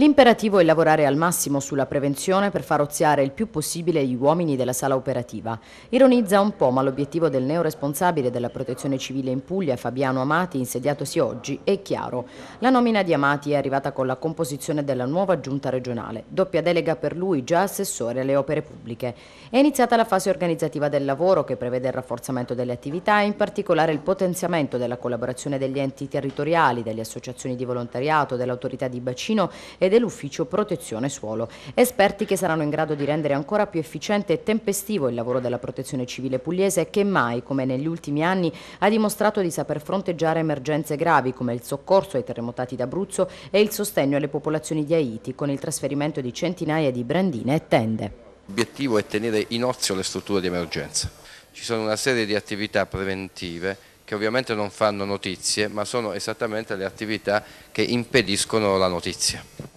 L'imperativo è lavorare al massimo sulla prevenzione per far oziare il più possibile gli uomini della sala operativa. Ironizza un po', ma l'obiettivo del neoresponsabile della protezione civile in Puglia, Fabiano Amati, insediatosi oggi, è chiaro. La nomina di Amati è arrivata con la composizione della nuova giunta regionale, doppia delega per lui già assessore alle opere pubbliche. È iniziata la fase organizzativa del lavoro che prevede il rafforzamento delle attività e in particolare il potenziamento della collaborazione degli enti territoriali, delle associazioni di volontariato, dell'autorità di bacino e dell'Ufficio Protezione Suolo. Esperti che saranno in grado di rendere ancora più efficiente e tempestivo il lavoro della Protezione Civile pugliese che mai, come negli ultimi anni, ha dimostrato di saper fronteggiare emergenze gravi come il soccorso ai terremotati d'Abruzzo e il sostegno alle popolazioni di Haiti con il trasferimento di centinaia di brandine e tende. L'obiettivo è tenere in ozio le strutture di emergenza. Ci sono una serie di attività preventive che ovviamente non fanno notizie, ma sono esattamente le attività che impediscono la notizia.